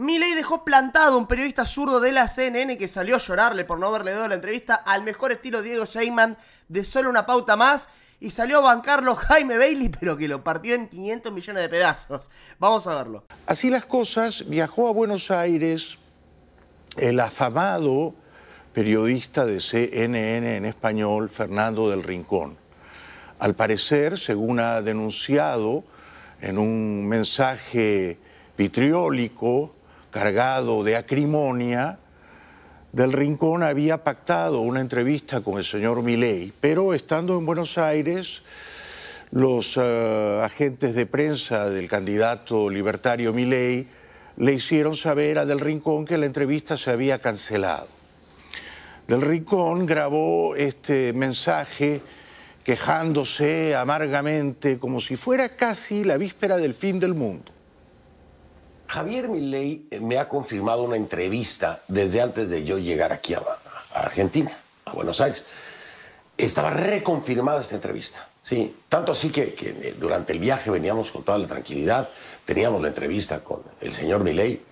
Miley dejó plantado un periodista zurdo de la CNN que salió a llorarle por no haberle dado la entrevista al mejor estilo Diego Sheyman de solo una pauta más y salió a bancarlo Jaime Bailey, pero que lo partió en 500 millones de pedazos. Vamos a verlo. Así las cosas, viajó a Buenos Aires el afamado periodista de CNN en español, Fernando del Rincón. Al parecer, según ha denunciado en un mensaje vitriólico, cargado de acrimonia del Rincón había pactado una entrevista con el señor Milei, pero estando en Buenos Aires, los eh, agentes de prensa del candidato libertario Milei le hicieron saber a Del Rincón que la entrevista se había cancelado. Del Rincón grabó este mensaje quejándose amargamente como si fuera casi la víspera del fin del mundo. Javier Milei eh, me ha confirmado una entrevista desde antes de yo llegar aquí a, Argentina, a Buenos Aires. Estaba reconfirmada esta entrevista. Sí, tanto así que, eh, durante el viaje veníamos con toda la tranquilidad, teníamos la entrevista con el señor Milei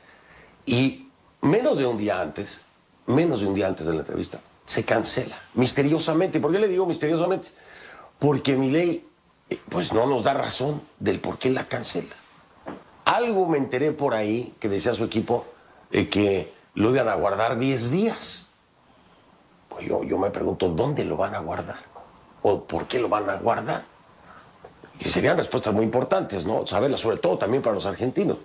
y menos de un día antes, menos de un día antes de la entrevista, se cancela misteriosamente. ¿Por qué le digo misteriosamente? Porque Milei eh, pues no nos da razón del por qué la cancela. Algo me enteré por ahí que decía su equipo eh, que lo iban a guardar 10 días. Pues yo, me pregunto, ¿dónde lo van a guardar? ¿O por qué lo van a guardar? Y serían respuestas muy importantes, ¿no? Saberlas, sobre todo también para los argentinos.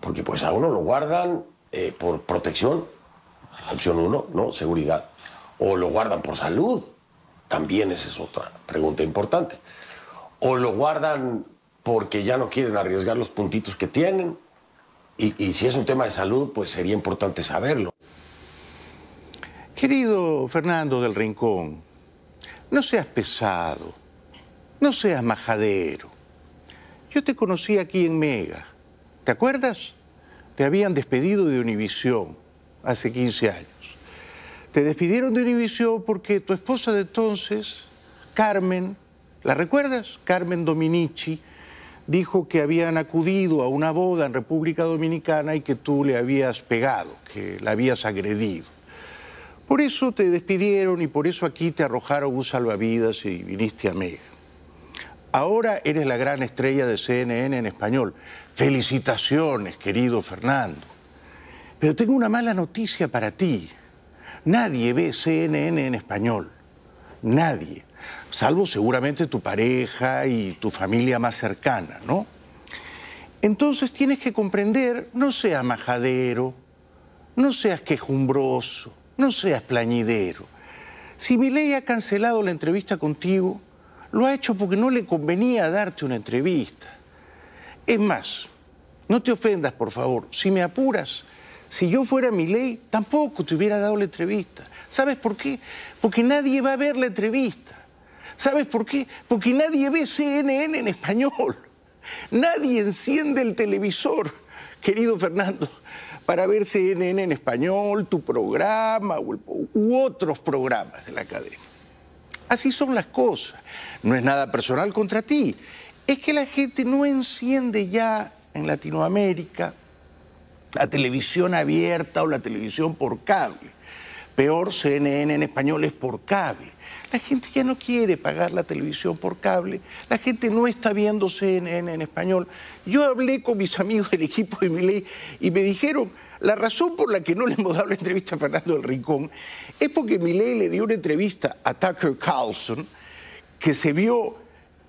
Porque pues a uno lo guardan eh, por protección, opción uno, ¿no? Seguridad. O lo guardan por salud, también esa es otra pregunta importante. O lo guardan porque ya no quieren arriesgar los puntitos que tienen. Y, si es un tema de salud, pues sería importante saberlo. Querido Fernando del Rincón, no seas pesado, no seas majadero. Yo te conocí aquí en Mega, ¿te acuerdas? Te habían despedido de Univisión hace 15 años. Te despidieron de Univisión porque tu esposa de entonces, Carmen, ¿la recuerdas? Carmen Dominici, dijo que habían acudido a una boda en República Dominicana y que tú le habías pegado, que la habías agredido. Por eso te despidieron y por eso aquí te arrojaron un salvavidas y viniste a Mega. Ahora eres la gran estrella de CNN en español. Felicitaciones, querido Fernando. Pero tengo una mala noticia para ti. Nadie ve CNN en español. Nadie salvo seguramente tu pareja y tu familia más cercana, ¿no? Entonces tienes que comprender, no seas majadero, no seas quejumbroso, no seas plañidero. Si Milei ha cancelado la entrevista contigo, lo ha hecho porque no le convenía darte una entrevista. Es más, no te ofendas, por favor, si me apuras, si yo fuera Milei, tampoco te hubiera dado la entrevista. ¿Sabes por qué? Porque nadie va a ver la entrevista. ¿Sabes por qué? Porque nadie ve CNN en español. Nadie enciende el televisor, querido Fernando, para ver CNN en español, tu programa u otros programas de la cadena. Así son las cosas. No es nada personal contra ti. Es que la gente no enciende ya en Latinoamérica la televisión abierta o la televisión por cable. Peor, CNN en español es por cable. La gente ya no quiere pagar la televisión por cable, la gente no está viendo CNN en español. Yo hablé con mis amigos del equipo de Miley y me dijeron, la razón por la que no le hemos dado la entrevista a Fernando del Rincón es porque Miley le dio una entrevista a Tucker Carlson que se vio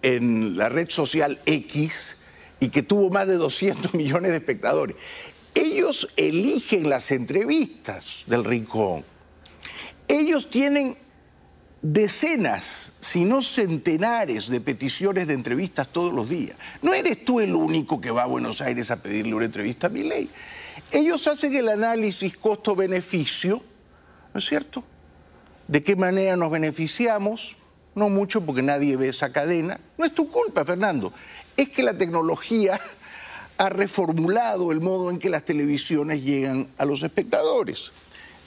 en la red social X y que tuvo más de 200 millones de espectadores. Ellos eligen las entrevistas del Rincón. Ellos tienen decenas, si no centenares de peticiones de entrevistas todos los días. No eres tú el único que va a Buenos Aires a pedirle una entrevista a mi ley. Ellos hacen el análisis costo-beneficio, ¿no es cierto? ¿De qué manera nos beneficiamos? No mucho porque nadie ve esa cadena. No es tu culpa, Fernando. Es que la tecnología ha reformulado el modo en que las televisiones llegan a los espectadores.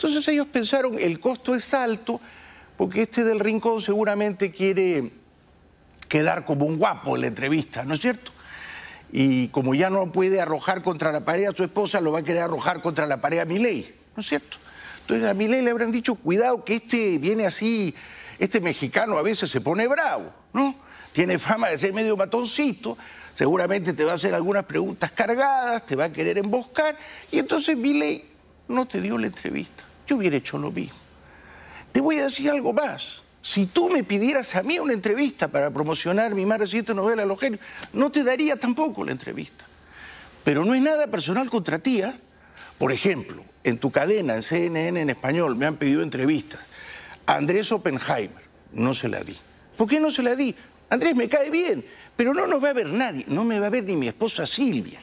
Entonces ellos pensaron, el costo es alto, porque este del Rincón seguramente quiere quedar como un guapo en la entrevista, ¿no es cierto? Y como ya no puede arrojar contra la pared a su esposa, lo va a querer arrojar contra la pared a Milei, ¿no es cierto? Entonces a Milei le habrán dicho, cuidado que este viene así, este mexicano a veces se pone bravo, ¿no? Tiene fama de ser medio matoncito, seguramente te va a hacer algunas preguntas cargadas, te va a querer emboscar, y entonces Milei no te dio la entrevista hubiera hecho lo mismo. Te voy a decir algo más. Si tú me pidieras a mí una entrevista para promocionar mi más reciente novela Los Genios, no te daría tampoco la entrevista. Pero no es nada personal contra ti. ¿ah? Por ejemplo, en tu cadena, en CNN en español, me han pedido entrevistas. Andrés Oppenheimer, no se la di. ¿Por qué no se la di? Andrés me cae bien, pero no nos va a ver nadie. No me va a ver ni mi esposa Silvia.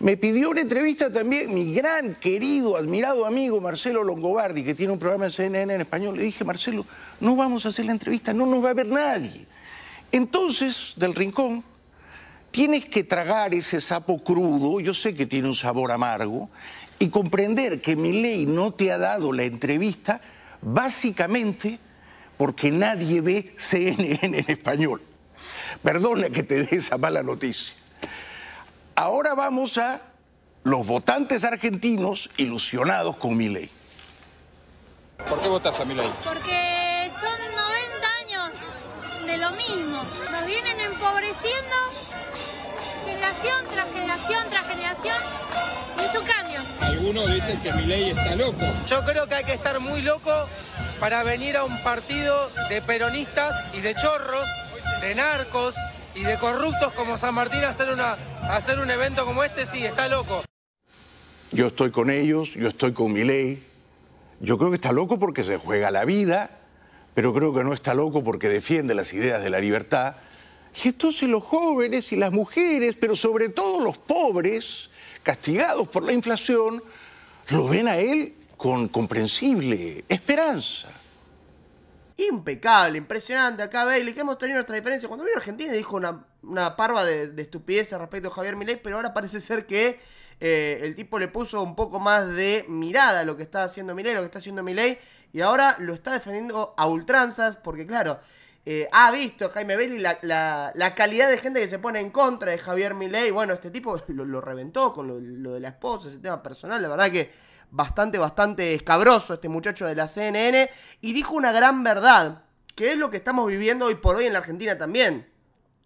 Me pidió una entrevista también mi gran, querido, admirado amigo Marcelo Longobardi, que tiene un programa de CNN en español. Le dije, Marcelo, no vamos a hacer la entrevista, no nos va a ver nadie. Entonces, del rincón, tienes que tragar ese sapo crudo, yo sé que tiene un sabor amargo, y comprender que mi ley no te ha dado la entrevista básicamente porque nadie ve CNN en español. Perdona que te dé esa mala noticia. Ahora vamos a los votantes argentinos ilusionados con mi ley. ¿Por qué votas a mi ley? Porque son 90 años de lo mismo. Nos vienen empobreciendo generación tras generación tras generación y es un cambio. Algunos dicen que mi ley está loco. Yo creo que hay que estar muy loco para venir a un partido de peronistas y de chorros, de narcos y de corruptos como San Martín a hacer una hacer un evento como este, sí, está loco. Yo estoy con ellos, yo estoy con mi ley. Yo creo que está loco porque se juega la vida, pero creo que no está loco porque defiende las ideas de la libertad. Y entonces los jóvenes y las mujeres, pero sobre todo los pobres, castigados por la inflación, lo ven a él con comprensible esperanza impecable, impresionante acá Bailey, que hemos tenido nuestra diferencia. Cuando vino a Argentina dijo una, una parva de, estupidez respecto a Javier Milei, pero ahora parece ser que eh, el tipo le puso un poco más de mirada a lo que está haciendo Milei, lo que está haciendo Milei, y ahora lo está defendiendo a ultranzas, porque claro, eh, ha visto Jaime Bailey la, la, calidad de gente que se pone en contra de Javier Milei. Bueno, este tipo lo, reventó con lo, lo de la esposa, ese tema personal, la verdad que bastante, bastante escabroso, este muchacho de la CNN, y dijo una gran verdad, que es lo que estamos viviendo hoy por hoy en la Argentina también.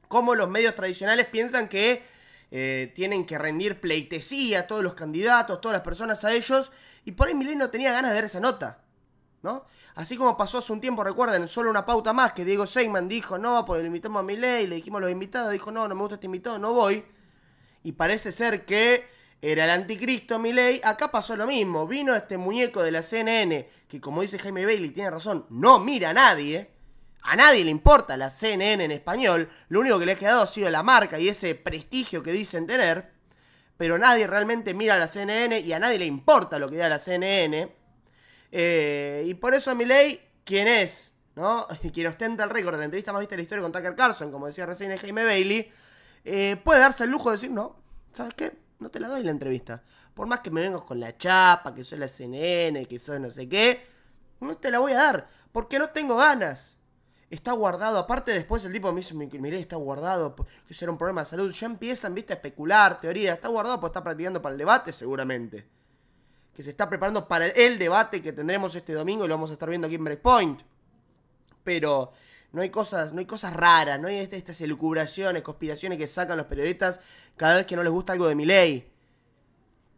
Cómo los medios tradicionales piensan que eh, tienen que rendir pleitesía a todos los candidatos, todas las personas a ellos, y por ahí Milei no tenía ganas de dar esa nota. ¿No? Así como pasó hace un tiempo, recuerden, solo una pauta más, que Diego Seyman dijo, no, pues lo invitamos a y le dijimos a los invitados, dijo, no, no me gusta este invitado, no voy. Y parece ser que era el anticristo Milei, acá pasó lo mismo, vino este muñeco de la CNN, que como dice Jaime Bailey, tiene razón, no mira a nadie, ¿eh? a nadie le importa la CNN en español, lo único que le ha quedado ha sido la marca y ese prestigio que dicen tener, pero nadie realmente mira a la CNN y a nadie le importa lo que da la CNN, eh, y por eso Milei, quien es, ¿no? quien ostenta el récord de la entrevista más vista de la historia con Tucker Carlson, como decía recién Jaime Bailey, eh, puede darse el lujo de decir, no, ¿sabes qué? No te la doy la entrevista. Por más que me vengas con la chapa, que soy la CNN, que soy no sé qué, no te la voy a dar, porque no tengo ganas. Está guardado, aparte después el tipo me dice, miré, está guardado, que eso era un problema de salud. Ya empiezan, viste, a especular, teoría, está guardado porque está practicando para el debate seguramente. Que se está preparando para el debate que tendremos este domingo y lo vamos a estar viendo aquí en Breakpoint. Pero no hay cosas, no hay cosas raras, no hay este, estas, elucubraciones, conspiraciones que sacan los periodistas cada vez que no les gusta algo de mi ley.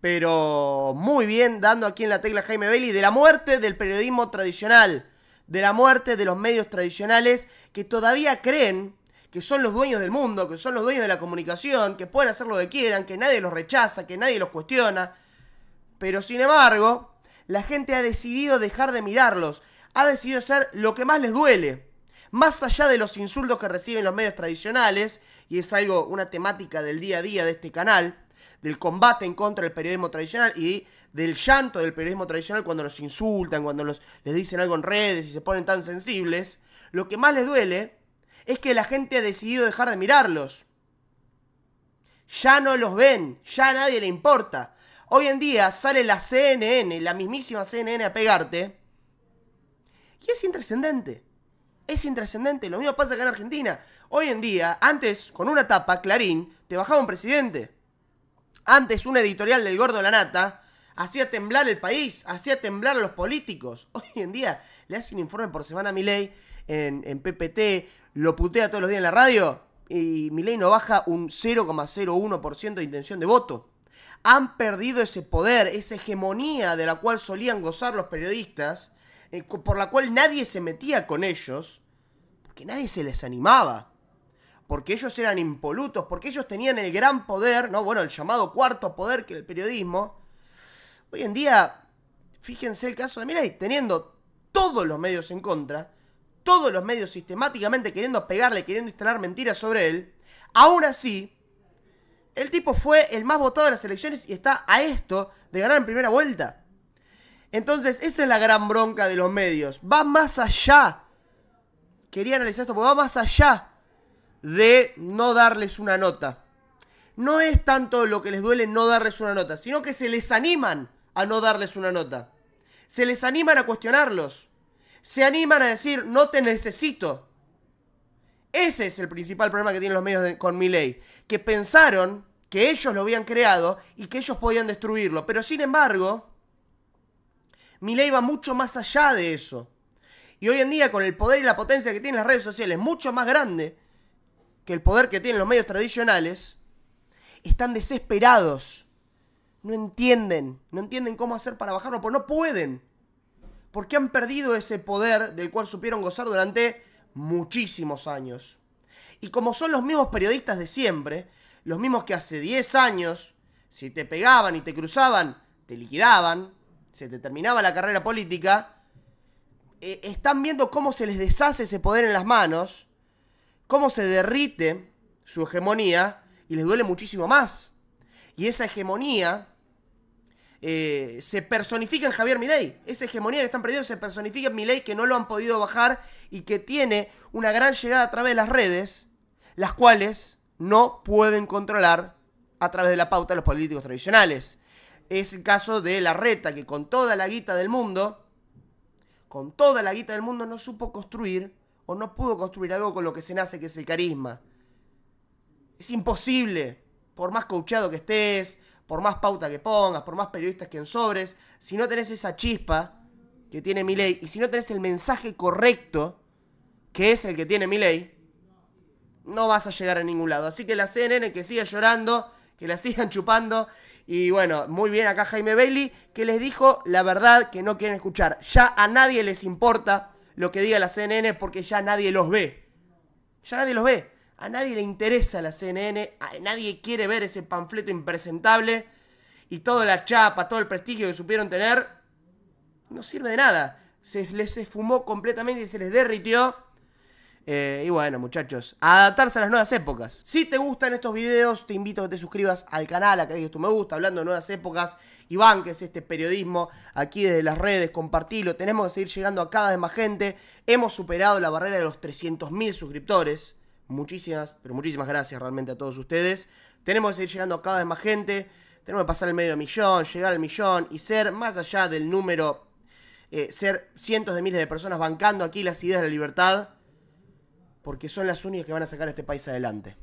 Pero muy bien, dando aquí en la tecla Jaime Bailey de la muerte del periodismo tradicional, de la muerte de los medios tradicionales que todavía creen que son los dueños del mundo, que son los dueños de la comunicación, que pueden hacer lo que quieran, que nadie los rechaza, que nadie los cuestiona. Pero sin embargo, la gente ha decidido dejar de mirarlos, ha decidido hacer lo que más les duele más allá de los insultos que reciben los medios tradicionales, y es algo, una temática del día a día de este canal, del combate en contra del periodismo tradicional y del llanto del periodismo tradicional cuando los insultan, cuando los, les dicen algo en redes y se ponen tan sensibles, lo que más les duele es que la gente ha decidido dejar de mirarlos. Ya no los ven, ya a nadie le importa. Hoy en día sale la CNN, la mismísima CNN a pegarte. Y es intrascendente es intrascendente. Lo mismo pasa acá en Argentina. Hoy en día, antes, con una tapa, Clarín, te bajaba un presidente. Antes, una editorial del Gordo La Nata hacía temblar el país, hacía temblar a los políticos. Hoy en día le hacen informe por semana a Milei en, en PPT, lo putea todos los días en la radio y Milei no baja un 0,01% de intención de voto. Han perdido ese poder, esa hegemonía de la cual solían gozar los periodistas eh, por la cual nadie se metía con ellos, porque nadie se les animaba, porque ellos eran impolutos, porque ellos tenían el gran poder, ¿no? Bueno, el llamado cuarto poder que el periodismo. Hoy en día, fíjense el caso de Mirai, teniendo todos los medios en contra, todos los medios sistemáticamente queriendo pegarle, queriendo instalar mentiras sobre él, aún así, el tipo fue el más votado de las elecciones y está a esto de ganar en primera vuelta. Entonces, esa es la gran bronca de los medios. Va más allá. Quería analizar esto, pero va más allá de no darles una nota. No es tanto lo que les duele no darles una nota, sino que se les animan a no darles una nota. Se les animan a cuestionarlos. Se animan a decir, no te necesito. Ese es el principal problema que tienen los medios con con ley. Que pensaron que ellos lo habían creado y que ellos podían destruirlo. Pero sin embargo, mi ley va mucho más allá de eso. Y hoy en día, con el poder y la potencia que tienen las redes sociales, mucho más grande que el poder que tienen los medios tradicionales, están desesperados. No entienden, no entienden cómo hacer para bajarlo, porque no pueden. Porque han perdido ese poder del cual supieron gozar durante muchísimos años. Y como son los mismos periodistas de siempre, los mismos que hace 10 años, si te pegaban y te cruzaban, te liquidaban, se determinaba la carrera política, eh, están viendo cómo se les deshace ese poder en las manos, cómo se derrite su hegemonía y les duele muchísimo más. Y esa hegemonía eh, se personifica en Javier Milei. Esa hegemonía que están perdiendo se personifica en Milei que no lo han podido bajar y que tiene una gran llegada a través de las redes, las cuales no pueden controlar a través de la pauta de los políticos tradicionales es el caso de la reta, que con toda la guita del mundo, con toda la guita del mundo no supo construir o no pudo construir algo con lo que se nace, que es el carisma. Es imposible, por más coachado que estés, por más pauta que pongas, por más periodistas que ensobres, si no tenés esa chispa que tiene mi ley, y si no tenés el mensaje correcto, que es el que tiene mi ley, no vas a llegar a ningún lado. Así que la CNN que siga llorando, que la sigan chupando y bueno, muy bien acá Jaime Bailey, que les dijo la verdad que no quieren escuchar. Ya a nadie les importa lo que diga la CNN porque ya nadie los ve. Ya nadie los ve. A nadie le interesa la CNN, a nadie quiere ver ese panfleto impresentable y toda la chapa, todo el prestigio que supieron tener, no sirve de nada. Se les esfumó completamente y se les derritió. Eh, y bueno, muchachos, adaptarse a las nuevas épocas. Si te gustan estos videos, te invito a que te suscribas al canal, a que digas tu me gusta, hablando de nuevas épocas y banques este periodismo aquí desde las redes, compartilo. Tenemos que seguir llegando a cada vez más gente. Hemos superado la barrera de los 300.000 suscriptores. Muchísimas, pero muchísimas gracias realmente a todos ustedes. Tenemos que seguir llegando a cada vez más gente. Tenemos que pasar el medio millón, llegar al millón y ser más allá del número, eh, ser cientos de miles de personas bancando aquí las ideas de la libertad porque son las únicas que van a sacar a este país adelante.